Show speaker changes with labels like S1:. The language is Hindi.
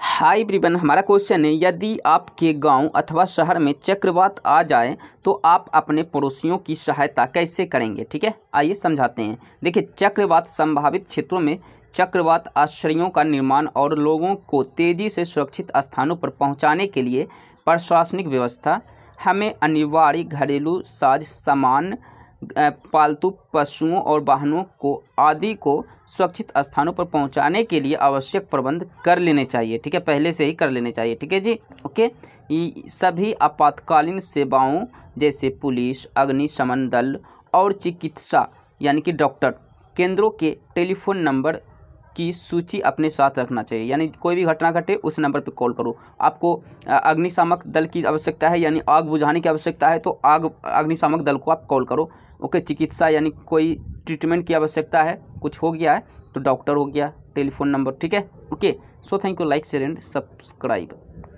S1: हाय ब्रिबन हमारा क्वेश्चन है यदि आपके गांव अथवा शहर में चक्रवात आ जाए तो आप अपने पड़ोसियों की सहायता कैसे करेंगे ठीक है आइए समझाते हैं देखिए चक्रवात संभावित क्षेत्रों में चक्रवात आश्रयों का निर्माण और लोगों को तेज़ी से सुरक्षित स्थानों पर पहुंचाने के लिए प्रशासनिक व्यवस्था हमें अनिवार्य घरेलू साज सामान पालतू पशुओं और वाहनों को आदि को सुरक्षित स्थानों पर पहुंचाने के लिए आवश्यक प्रबंध कर लेने चाहिए ठीक है पहले से ही कर लेने चाहिए ठीक है जी ओके सभी आपातकालीन सेवाओं जैसे पुलिस अग्निशमन दल और चिकित्सा यानी कि डॉक्टर केंद्रों के टेलीफोन नंबर की सूची अपने साथ रखना चाहिए यानी कोई भी घटना घटे उस नंबर पर कॉल करो आपको अग्निशामक दल की आवश्यकता है यानी आग बुझाने की आवश्यकता है तो आग अग्निशामक दल को आप कॉल करो ओके चिकित्सा यानी कोई ट्रीटमेंट की आवश्यकता है कुछ हो गया है तो डॉक्टर हो गया टेलीफोन नंबर ठीक है okay so thank you like share and subscribe